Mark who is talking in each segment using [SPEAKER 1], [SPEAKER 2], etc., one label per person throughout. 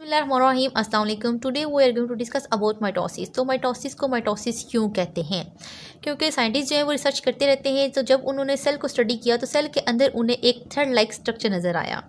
[SPEAKER 1] बिस्मिल्लाहिर्रहमानिर्रहीम अस्सलाम today we are going to discuss about mitosis तो माइटोसिस को माइटोसिस क्यों कहते हैं क्योंकि साइंटिस्ट जो है वो रिसर्च करते रहते हैं तो जब उन्होंने सेल को स्टडी किया तो सेल के अंदर उन्हें एक थर्ड लाइक स्ट्रक्चर नज़र आया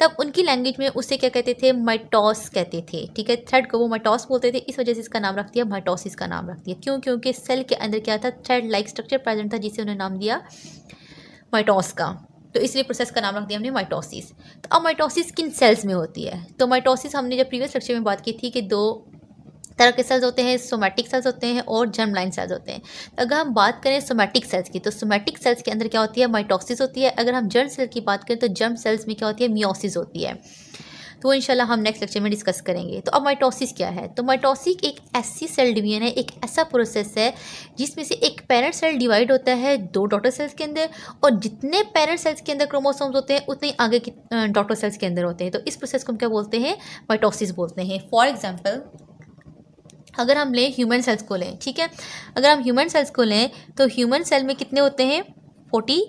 [SPEAKER 1] तब उनकी लैंग्वेज में उसे क्या कहते थे माइटॉस कहते थे ठीक है थर्ड को वो माइटॉस बोलते थे इस वजह से इसका नाम रख दिया माइटोसिस का नाम रख दिया क्यों क्योंकि सेल के अंदर क्या था थर्ड लाइक स्ट्रक्चर प्रेजेंट था जिसे उन्होंने नाम दिया माइटॉस का तो इसलिए प्रोसेस का नाम रख दिया हमने माइटोसिस तो अब माइटोसिस किन सेल्स में होती है तो माइटोसिस हमने जब प्रीवियस लेक्चर में बात की थी कि दो तरह के सेल्स होते हैं सोमेटिक सेल्स होते हैं और जर्म लाइन सेल्स होते हैं तो अगर हम बात करें सोमेटिक सेल्स की तो सोमेटिक सेल्स के अंदर क्या होती है माइटोसिस होती है अगर हम जर्म सेल की बात करें तो जर्म सेल्स में क्या होती है मियोसिस होती है तो वो हम नेक्स्ट लेक्चर में डिस्कस करेंगे तो अब माइटोसिस क्या है तो माइटोसिस एक ऐसी सेल डिवीजन है एक ऐसा प्रोसेस है जिसमें से एक पैरेंट सेल डिवाइड होता है दो डॉटर सेल्स के अंदर और जितने पैरेंट सेल्स के अंदर क्रोमोसोम्स होते हैं उतने आगे के डॉटर सेल्स के अंदर होते हैं तो इस प्रोसेस को हम क्या बोलते हैं माइटोसिस बोलते हैं फॉर एग्जाम्पल अगर हम लें ह्यूमन सेल्स को लें ठीक है अगर हम ह्यूमन सेल्स को लें तो ह्यूमन सेल में कितने होते हैं फोर्टी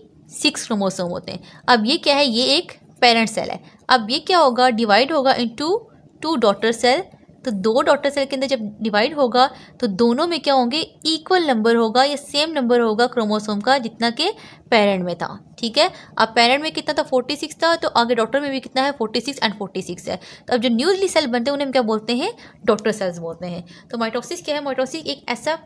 [SPEAKER 1] सिक्स क्रोमोसोम होते हैं अब ये क्या है ये एक पेरेंट सेल है अब ये क्या होगा डिवाइड होगा इंटू टू डॉटर सेल तो दो डॉटर सेल के अंदर जब डिवाइड होगा तो दोनों में क्या होंगे इक्वल नंबर होगा या सेम नंबर होगा क्रोमोसोम का जितना के पेरेंट में था ठीक है अब पेरेंट में कितना था फोर्टी सिक्स था तो आगे डॉक्टर में भी कितना है forty six and forty six है तो अब जो न्यूजली सेल बनते हैं उन्हें हम क्या बोलते हैं डॉक्टर सेल्स बोलते हैं तो माइटोसिस क्या है माइटोसिस एक ऐसा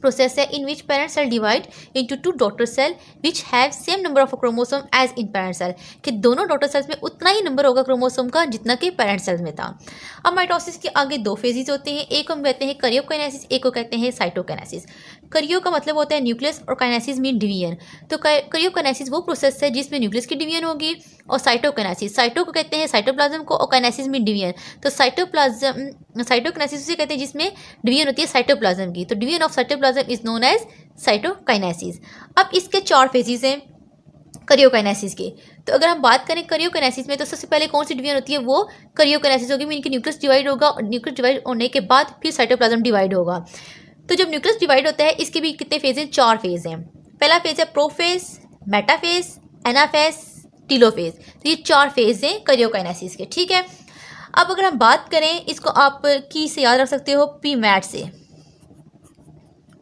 [SPEAKER 1] प्रोसेस है in which parent cell divide into two daughter cell which have same number of chromosome as in parent cell कि दोनों डॉटर सेल्स में उतना ही नंबर होगा क्रोमोसोम का जितना कि पेरेंट सेल्स में था अब माइटोसिस के आगे दो फेजिज होते हैं एक हम कहते हैं करियोकेनासिस एक को कहते हैं साइटोकेनासिस करियो का मतलब होता है न्यूक्लियस और काइनासिस मीन डिवीजन तो करियो वो प्रोसेस है जिसमें न्यूक्लियस की डिवीजन होगी और साइटोकाइनासिस साइटो को कहते हैं साइटोप्लाज्म को और काइनासिस मीन डिवीजन तो साइटोप्लाज्म साइटोकाइनासिस उसे कहते हैं जिसमें डिवीजन होती है साइटोप्लाज्म की तो division of cytoplasm is known as cytokinesis अब इसके चार फेजिज हैं करियोकाइनेसिस के तो अगर हम बात करें करियोकाइनेसिस में तो सबसे पहले कौन सी डिवीजन होती है वो करियोकाइनेसिस होगी मीन की न्यूक्लियस डिवाइड होगा और न्यूक्लियस डिवाइड होने के बाद फिर साइटोप्लाज्म डिवाइड होगा तो जब न्यूक्लियस डिवाइड होता है इसके भी कितने फेज हैं चार फेज हैं पहला फेज है प्रोफेज मेटाफेज एनाफेज टीलोफेज तो ये चार फेज हैं करियोकाइनासिस के ठीक है अब अगर हम बात करें इसको आप की से याद रख सकते हो पी मैट से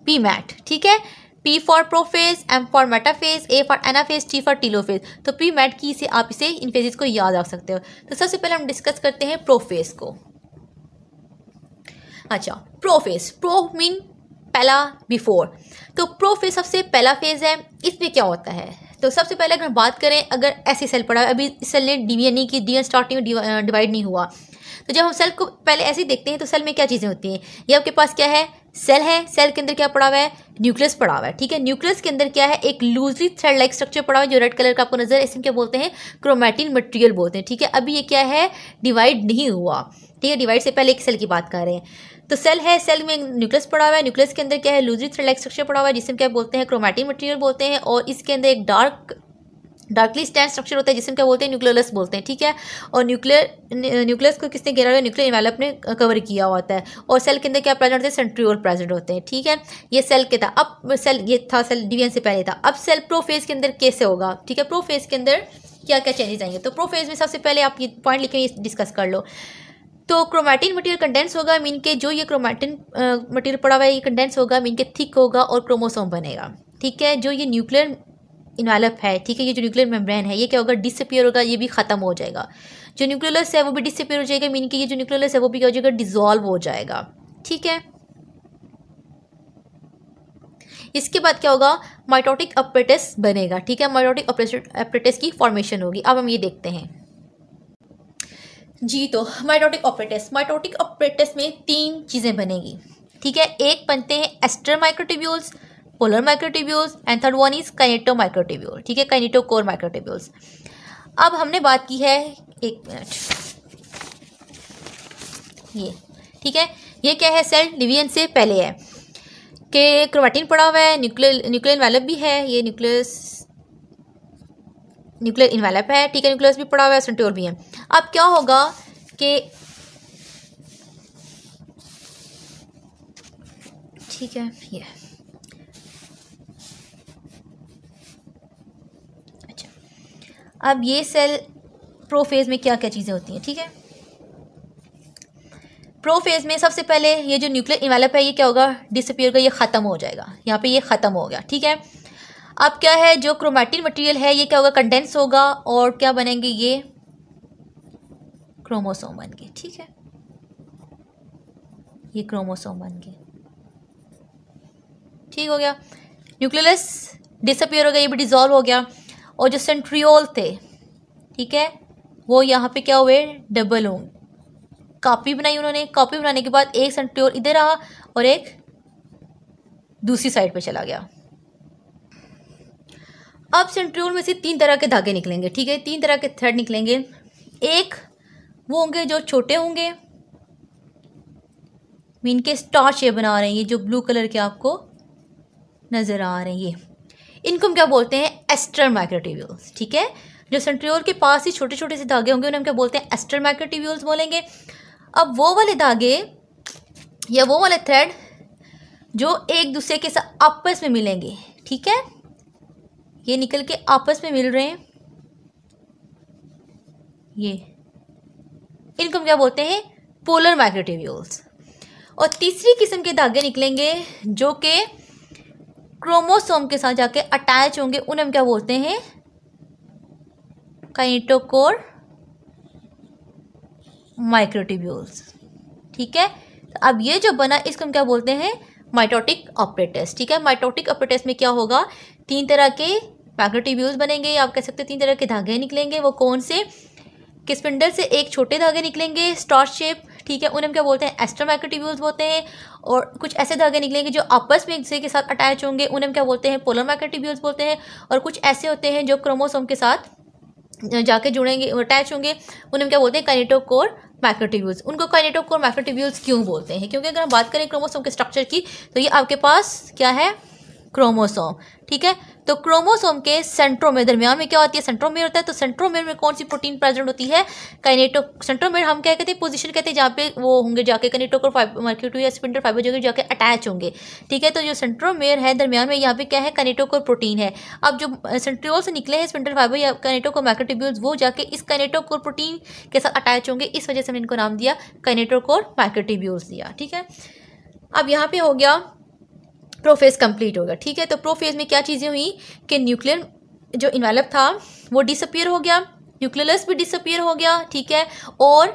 [SPEAKER 1] पी मैट ठीक है P for prophase M for metaphase A for anaphase T for telophase तो पी मैट की से आप इसे इन फेजेस को याद रख सकते हो तो सबसे पहले हम डिस्कस करते हैं प्रोफेज को अच्छा प्रोफेज प्रो मीन पहला बिफोर तो प्रो फेज सबसे पहला फेज़ है इसमें क्या होता है तो सबसे पहले अगर बात करें अगर ऐसी सेल पड़ा अभी इस सेल ने डी यानी कि डी स्टार्टिंग डिवाइड नहीं हुआ तो जब हम सेल को पहले ऐसे ही देखते हैं तो सेल में क्या चीज़ें होती हैं ये आपके पास क्या है सेल है सेल के अंदर क्या पड़ा हुआ है न्यूक्लियस पड़ा हुआ है ठीक है न्यूक्लियस के अंदर क्या है एक लूजली थ्रेड लाइक स्ट्रक्चर पड़ा हुआ है जो रेड कलर का आपको नजर है इसमें क्या बोलते हैं क्रोमेटिन मटेरियल बोलते हैं ठीक है अभी ये क्या है डिवाइड नहीं हुआ ठीक है डिवाइड से पहले एक सेल की बात कर रहे हैं तो सेल है सेल में न्यूक्लियस पड़ा हुआ है न्यूक्लियस के अंदर क्या है लूजली थ्रेड लाइक स्ट्रक्चर पड़ा हुआ है जिसमें क्या बोलते हैं क्रोमेटिन मटीरियल बोलते हैं और इसके अंदर एक डार्क डार्कली स्टैंड स्ट्रक्चर होता है जिसमें क्या बोलते हैं न्यूक्लियस बोलते हैं ठीक है और न्यूक्लियर न्यूक्लियस को किसने घेरा हुआ न्यूक्लियर इन्वेलप ने कवर किया होता है और सेल के अंदर क्या प्रेजेंट होते हैं सेंट्रियोल प्रेजेंट होते हैं ठीक है ये सेल के था अब सेल ये था सेल डिवीजन से पहले था अब सेल प्रोफेज के अंदर कैसे होगा ठीक है प्रोफेज के अंदर क्या क्या चेंजेस आएंगे तो प्रोफेज में सबसे पहले आप ये पॉइंट हुए डिस्कस कर लो तो क्रोमैटिन मटेरियल कंडेंस होगा मीन के जो ये क्रोमैटिन मटेरियल पड़ा हुआ है ये कंडेंस होगा मीन के थिक होगा और क्रोमोसोम बनेगा ठीक है जो ये न्यूक्लियर इन्वेलप है ठीक है ये जो न्यूक्लियर मेम्ब्रेन है ये क्या होगा डिसअपियर होगा ये भी ख़त्म हो जाएगा जो न्यूक्लियस है वो भी डिसअपियर हो जाएगा मीन कि ये जो न्यूक्लियस है वो भी क्या हो जाएगा डिजोल्व हो जाएगा ठीक है इसके बाद क्या होगा माइटोटिक अपरेटस बनेगा ठीक है माइटोटिक अपरेटस की फॉर्मेशन होगी अब हम ये देखते हैं जी तो माइटोटिक ऑपरेटस माइटोटिक ऑपरेटस में तीन चीज़ें बनेगी ठीक है एक बनते हैं aster microtubules polar microtubules and third one is kineto microtubule ठीक है काइनेटो कोर माइक्रोटिब्यूल्स अब हमने बात की है एक मिनट ये ठीक है ये क्या है सेल डिवीजन से पहले है के क्रोमेटिन पड़ा हुआ है न्यूक्लियर न्यूक्लियर इन्वेलप भी है ये न्यूक्लियस न्यूक्लियर इन्वेलप है ठीक है न्यूक्लियस भी पड़ा हुआ है सेंट्योर भी है अब क्या होगा कि ठीक है ये अब ये सेल प्रोफेज में क्या क्या चीज़ें होती हैं ठीक है प्रोफेज में सबसे पहले ये जो न्यूक्लियर इन्वेलप है ये क्या होगा डिसअपियर होगा ये ख़त्म हो जाएगा यहाँ पे ये ख़त्म हो गया ठीक है अब क्या है जो क्रोमेटिन मटेरियल है ये क्या होगा कंडेंस होगा और क्या बनेंगे ये क्रोमोसोम बन गए ठीक है ये क्रोमोसोम बन गए ठीक हो गया न्यूक्लियस डिसअपियर हो गया ये भी डिजोल्व हो गया और जो सेंट्रियोल थे ठीक है वो यहाँ पे क्या हुए डबल होंगे कॉपी बनाई उन्होंने कॉपी बनाने के बाद एक सेंट्रियोल इधर आ और एक दूसरी साइड पे चला गया अब सेंट्रियोल में से तीन तरह के धागे निकलेंगे ठीक है तीन तरह के थ्रेड निकलेंगे एक वो होंगे जो छोटे होंगे मीन के स्टार शेप बना रहे हैं ये जो ब्लू कलर के आपको नज़र आ रहे हैं ये इनको हम क्या बोलते हैं एस्टर माइक्रोटिव्यूल्स ठीक है जो सेंट्रियोल के पास ही छोटे छोटे से धागे होंगे उन्हें हम क्या बोलते हैं एस्टर माइक्रोटिव्यूल्स बोलेंगे अब वो वाले धागे या वो वाले थ्रेड जो एक दूसरे के साथ आपस में मिलेंगे ठीक है ये निकल के आपस में मिल रहे हैं ये इनको हम क्या बोलते हैं पोलर माइक्रोटिव्यूल्स और तीसरी किस्म के धागे निकलेंगे जो कि क्रोमोसोम के साथ जाके अटैच होंगे उन्हें हम क्या बोलते हैं काइटोकोर माइक्रोटिब्यूल्स ठीक है तो अब ये जो बना इसको हम क्या बोलते हैं माइटोटिक ऑपरेटस ठीक है माइटोटिक ऑपरेटस में क्या होगा तीन तरह के माइक्रोटिब्यूल्स बनेंगे आप कह सकते हैं तीन तरह के धागे निकलेंगे वो कौन से किस्पिंडल से एक छोटे धागे निकलेंगे स्टॉर शेप ठीक है उन्हें हम क्या बोलते हैं एस्ट्रोमाइक्रोटिब्यूल्स बोलते हैं और कुछ ऐसे धागे निकलेंगे जो आपस में एक दूसरे के साथ अटैच होंगे उन्हें हम क्या बोलते हैं पोलर माइक्रोटिब्यूल्स बोलते हैं और कुछ ऐसे होते हैं जो क्रोमोसोम के साथ जाके जुड़ेंगे अटैच होंगे उन्हें हम क्या बोलते हैं काइनेटोकोर माइक्रोटिब्यूल्स उनको काइनेटोकोर माइक्रोटिब्यूल्स क्यों बोलते हैं क्योंकि अगर हम बात करें क्रोमोसोम के स्ट्रक्चर की तो ये आपके पास क्या है क्रोमोसोम ठीक है तो क्रोमोसोम के सेंट्रोमेर दरमियान में क्या होती है सेंट्रोमेर होता है तो सेंट्रोमेर में कौन सी प्रोटीन प्रेजेंट होती है कैनेटो सेंट्रोमेर हम क्या कहते हैं पोजीशन कहते हैं जहाँ पे वो होंगे जाके कनेटोकोर मार्क्यूटो या स्पिंडल फाइबर जो जाके अटैच होंगे ठीक है तो जो सेंट्रोमेर है दरमियान में यहाँ पे क्या है कनेटोकोर प्रोटीन है अब जो सेंट्रियोल से निकले हैं स्पिंडल फाइबर या को माइक्रोटिब्यूल्स वो जाके इस को प्रोटीन के साथ अटैच होंगे इस वजह से हमने इनको नाम दिया कनेटोकोर माइक्रोटिब्यूल्स दिया ठीक है अब यहाँ पे हो गया प्रोफेज कंप्लीट होगा ठीक है तो प्रोफेज में क्या चीज़ें हुई कि न्यूक्लियर जो इन्वेलप था वो डिसअपियर हो गया न्यूक्लियस भी डिसअपियर हो गया ठीक है और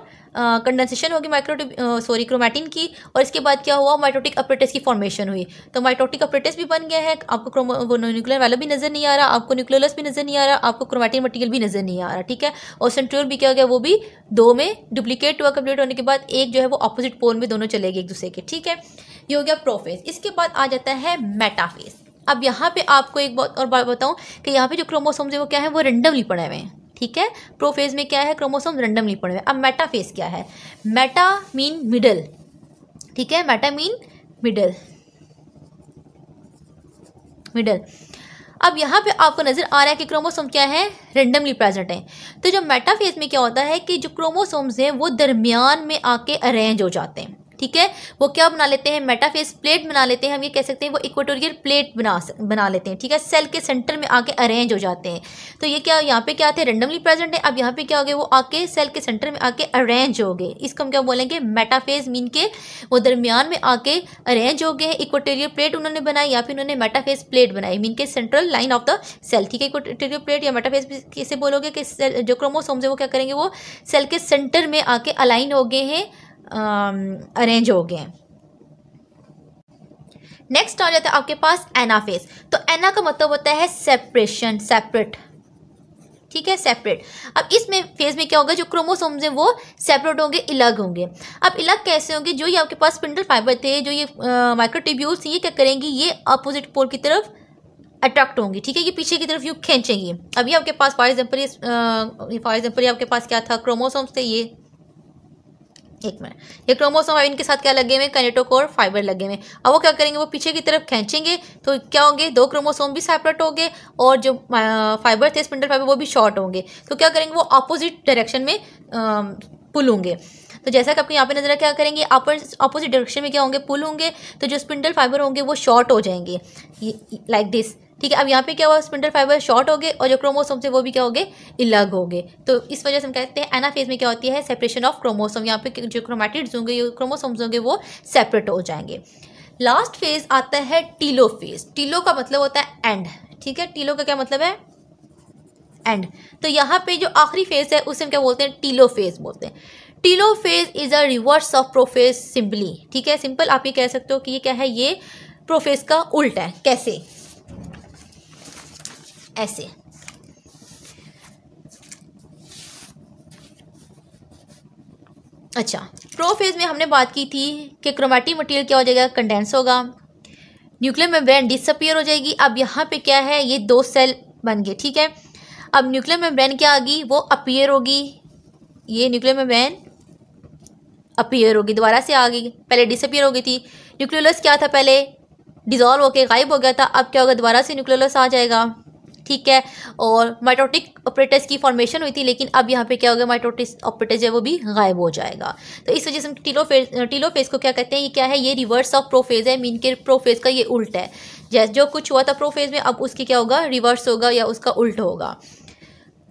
[SPEAKER 1] कंडेंसेशन uh, होगी माइक्रो सॉरी क्रोमैटिन की और इसके बाद क्या हुआ माइटोटिक अपरेटिस की फॉर्मेशन हुई तो माइटोटिक अपरेटिस भी बन गया है आपको क्रोमो न्यूक्लियर वाला भी नज़र नहीं आ रहा आपको न्यूक्लियस भी नज़र नहीं आ रहा आपको क्रोमैटिन मटेरियल भी नज़र नहीं आ रहा ठीक है और सेंट्रोल भी क्या हो गया वो भी दो में डुप्लीकेट हुआ कम्प्लीट होने के बाद एक जो है वो अपोजिट पोल में दोनों चले गए एक दूसरे के ठीक है ये हो गया प्रोफेज इसके बाद आ जाता है मेटाफेज अब यहाँ पे आपको एक बात और बात बताऊँ कि यहाँ पे जो क्रोमोसोम्स है वो क्या है वो रेंडमली पड़े हुए हैं ठीक है प्रोफेज में क्या है क्रोमोसोम रेंडमली पड़े हुए अब मेटाफेज क्या है मेटा मीन मिडल ठीक है मेटा मीन मिडल मिडल अब यहाँ पे आपको नज़र आ रहा है कि क्रोमोसोम क्या है रेंडमली प्रेजेंट है तो जो मेटाफेज में क्या होता है कि जो क्रोमोसोम्स हैं वो दरमियान में आके अरेंज हो जाते हैं ठीक है वो क्या बना लेते हैं मेटाफेस प्लेट बना लेते हैं हम ये कह सकते हैं वो इक्वेटोरियल प्लेट बना बना लेते हैं ठीक है सेल के सेंटर में आके अरेंज हो जाते हैं तो ये क्या यहाँ पे क्या थे रेंडमली प्रेजेंट है अब यहाँ पे क्या हो गए वो आके सेल के सेंटर में आके अरेंज हो गए इसको हम क्या बोलेंगे मेटाफेज मीन के वो दरमियान में आके अरेंज हो गए इक्वेटोरियल प्लेट उन्होंने बनाई या फिर उन्होंने मेटाफेज प्लेट बनाई मीन के central line of the cell ठीक है इक्वेटोरियल प्लेट या मेटाफेज किसे बोलोगे कि जो क्रोमोसोम्स है वो क्या करेंगे वो सेल के सेंटर में आके अलाइन हो गए हैं अरेंज um, हो गए नेक्स्ट आ जाता है आपके पास एना फेज तो एना का मतलब होता है सेपरेशन सेपरेट ठीक है सेपरेट अब इसमें फेज में क्या होगा जो क्रोमोसोम्स हैं वो सेपरेट होंगे अलग होंगे अब अलग कैसे होंगे जो ये आपके पास स्पिंडल फाइबर थे जो ये माइक्रोटिब्यूल्स ये क्या करेंगी ये अपोजिट पोल की तरफ अट्रैक्ट होंगी ठीक है ये पीछे की तरफ यू खींचेंगी अभी आपके पास फॉर एग्जाम्पल ये फॉर एग्जाम्पल ये आपके पास क्या था क्रोमोसोम्स थे ये एक मिनट ये क्रोमोसोम अब इनके साथ क्या लगे हुए कनेटोकोर फाइबर लगे हुए अब वो क्या करेंगे वो पीछे की तरफ खींचेंगे तो क्या होंगे दो क्रोमोसोम भी सेपरेट होंगे और जो फाइबर थे स्पिंडल फाइबर वो भी शॉर्ट होंगे तो क्या करेंगे वो अपोजिट डायरेक्शन में पुल होंगे तो जैसा कि आपको यहाँ पे नजर क्या करेंगे अपोजिट डायरेक्शन में क्या होंगे पुल होंगे तो जो स्पिंडल फाइबर होंगे वो शॉर्ट हो जाएंगे लाइक दिस ठीक है अब यहाँ पे क्या हुआ स्पिंडल फाइबर शॉर्ट हो गए और जो क्रोमोसोम्स से वो भी क्या हो गए अलग हो गए तो इस वजह से हम कहते हैं एनाफेज में क्या होती है सेपरेशन ऑफ क्रोमोसोम यहाँ पे जो क्रोमैटिड्स होंगे क्रोमोसोम्स होंगे वो सेपरेट हो जाएंगे लास्ट फेज आता है टीलो फेज टीलो का मतलब होता है एंड ठीक है टीलो का क्या मतलब है एंड तो यहाँ पे जो आखिरी फेज है उसे हम क्या बोलते हैं टीलो फेज बोलते हैं telophase is a reverse of prophase simply ठीक है सिंपल आप ये कह सकते हो कि ये क्या है ये प्रोफेज का उल्टा है कैसे ऐसे अच्छा प्रोफेज में हमने बात की थी कि क्रोमेटिक मटेरियल क्या हो जाएगा कंडेंस होगा न्यूक्लियर मेम्ब्रेन डिसअपियर हो जाएगी अब यहाँ पे क्या है ये दो सेल बन गए ठीक है अब न्यूक्लियर मेम्ब्रेन क्या आ गई वो अपियर होगी ये न्यूक्लियर मेम्ब्रेन अपियर होगी दोबारा से आ गई पहले डिसअपियर हो गई थी न्यूक्लियोलस क्या था पहले डिज़ोल्व होकर गायब हो गया था अब क्या होगा दोबारा से न्यूक्लियोलस आ जाएगा ठीक है और माइटोटिक ऑपरेटर्स की फॉर्मेशन हुई थी लेकिन अब यहाँ पे क्या हो गया माइटोटिस ऑपरेटर जो है वो भी गायब हो जाएगा तो इस वजह से हम टीलो फेज को क्या कहते हैं ये क्या है ये रिवर्स ऑफ प्रोफेज है मीन के प्रोफेज का ये उल्ट है जैसे जो कुछ हुआ था प्रोफेज में अब उसकी क्या होगा रिवर्स होगा या उसका उल्ट होगा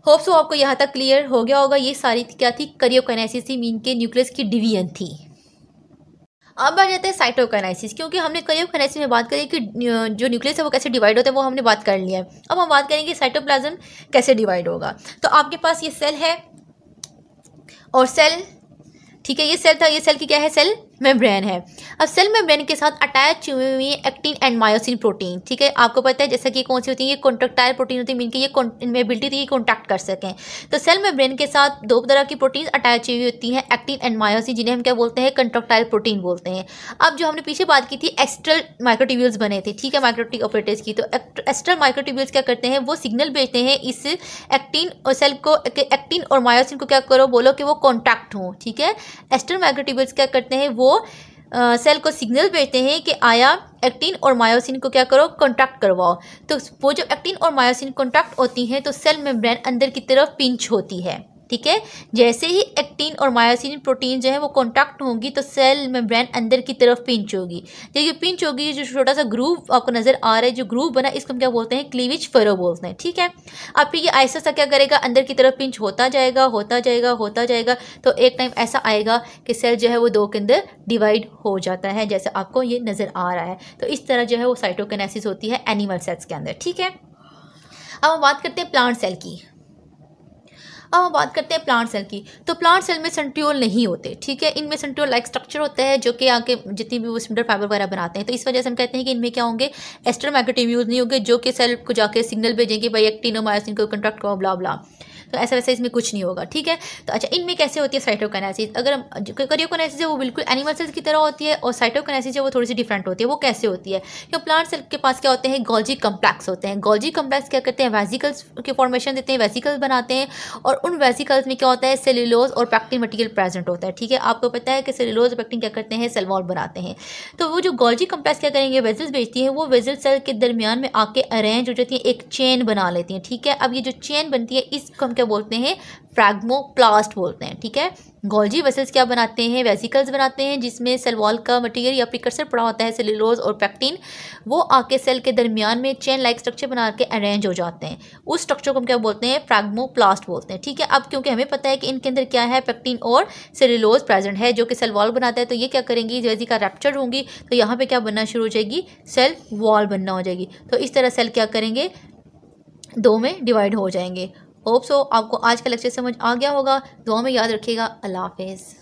[SPEAKER 1] होप्स वो आपको यहाँ तक क्लियर हो गया होगा ये सारी क्या थी करियोकनाइसिस थी मीन के न्यूक्लियस की डिवीजन थी अब आ जाते हैं साइटोकाइनाइसिस क्योंकि हमने करियोकाइनाइसिस में बात करी कि जो न्यूक्लियस है वो कैसे डिवाइड होता है वो हमने बात कर लिया है अब हम बात करेंगे साइटोप्लाज्म कैसे डिवाइड होगा तो आपके पास ये सेल है और सेल ठीक है ये सेल था ये सेल की क्या है सेल मेम्ब्रेन है अब सेल मेम्ब्रेन के साथ अटैच हुई हुई है एक्टिन एंड मायोसिन प्रोटीन ठीक है आपको पता है जैसा कि कौन सी होती है ये कॉन्ट्रेक्टाइल प्रोटीन होती है मीन की ये इनमेबिलिटी थी कॉन्टैक्ट कर सकें तो सेल मेम्ब्रेन के साथ दो तरह की प्रोटीन अटैच हुई होती हैं एक्टिन एंड मायोसिन जिन्हें हम क्या बोलते हैं कॉन्ट्रेक्टाइल प्रोटीन बोलते हैं अब जो हमने पीछे बात की थी एक्स्ट्रल माइक्रोटिब्यूल्स बने थे ठीक है माइक्रोटिक ऑपरेटर्स की तो एक्स्ट्रल माइक्रोटिब्यूल्स क्या करते हैं वो सिग्नल भेजते हैं इस एक्टिन और सेल को एक्टिन और मायोसिन को क्या करो बोलो कि वो कॉन्टैक्ट हों ठीक है एस्ट्रल माइक्रोटिब्यूल्स क्या करते हैं वो सेल को सिग्नल भेजते हैं कि आया एक्टिन और मायोसिन को क्या करो कॉन्टैक्ट करवाओ तो वो जब एक्टिन और मायोसिन कॉन्टैक्ट होती हैं तो सेल मेम्ब्रेन अंदर की तरफ पिंच होती है ठीक है जैसे ही एक्टिन और मायोसिन प्रोटीन जो है वो कॉन्टैक्ट होंगी तो सेल मेम्ब्रेन अंदर की तरफ पिंच होगी देखिए पिंच होगी जो छोटा सा ग्रूव आपको नजर आ रहा है जो ग्रूव बना इसको हम क्या बोलते हैं क्लीविज फरो बोलते हैं ठीक है अब फिर ये ऐसा सा क्या करेगा अंदर की तरफ पिंच होता जाएगा होता जाएगा होता जाएगा तो एक टाइम ऐसा आएगा कि सेल जो है वो दो के अंदर डिवाइड हो जाता है जैसे आपको ये नज़र आ रहा है तो इस तरह जो है वो साइटोकनेसिस होती है एनिमल सेल्स के अंदर ठीक है अब हम बात करते हैं प्लांट सेल की अब हाँ, हम बात करते हैं प्लांट सेल की तो प्लांट सेल में सेंट्रियोल नहीं होते ठीक है इनमें सेंट्रियोल लाइक स्ट्रक्चर होता है जो कि आगे जितनी भी वो स्पिंडल फाइबर वगैरह बनाते हैं तो इस वजह से हम कहते हैं कि इनमें क्या होंगे एस्टर यूज़ नहीं होंगे जो कि सेल को जाकर सिग्नल भेजेंगे भाई एक्टिनोमायोसिन को कंट्रक्ट करो ब्ला ब्ला तो ऐसा वैसा इसमें कुछ नहीं होगा ठीक है तो अच्छा इनमें कैसे होती है साइटोकनाइसिस अगर करियोकनाइसिस है वो बिल्कुल एनिमल सेल्स की तरह होती है और साइटोकनाइसिस है वो थोड़ी सी डिफरेंट होती है वो कैसे होती है क्यों प्लांट सेल के पास क्या होते हैं गोल्जी कम्प्लेक्स होते हैं गोल्जी कम्प्लेक्स क्या करते हैं वेजिकल्स के फॉर्मेशन देते हैं वेजिकल्स बनाते हैं और उन वेजिकल्स में क्या होता है सेलिलोज और पैक्टिन मटीरियल प्रेजेंट होता है ठीक है आपको पता है कि सेलिलोज और पैक्टिन क्या करते हैं सेलवॉल बनाते हैं तो वो जो गोल्जी कम्प्लेक्स क्या करेंगे वेजल्स बेचती हैं वो वेजल सेल के दरमियान में आके अरेंज हो जाती है एक चेन बना लेती हैं ठीक है अब ये जो चेन बनती है इस हम क्या बोलते हैं फ्रैगमोप्लास्ट बोलते हैं ठीक है गोल्जी वेसल्स क्या बनाते हैं वेसिकल्स बनाते हैं जिसमें सेल वॉल का मटेरियल या प्रिकर्सर पड़ा होता है सेलिलोज और पैक्टीन वो आके सेल के दरमियान में चेन लाइक स्ट्रक्चर बना के अरेंज हो जाते हैं उस स्ट्रक्चर को हम क्या बोलते हैं फ्रैग्मोप्लास्ट बोलते हैं ठीक है अब क्योंकि हमें पता है कि इनके अंदर क्या है पैक्टीन और सेलिलोज प्रेजेंट है जो कि सेल वॉल बनाता है तो ये क्या करेंगी जैसी का रैप्चर होंगी तो यहाँ पर क्या बनना शुरू हो जाएगी सेल वॉल बनना हो जाएगी तो इस तरह सेल क्या करेंगे दो में डिवाइड हो जाएंगे होप सो आपको आज का लेक्चर समझ आ गया होगा दुआ में याद रखिएगा अल्लाह हाफिज़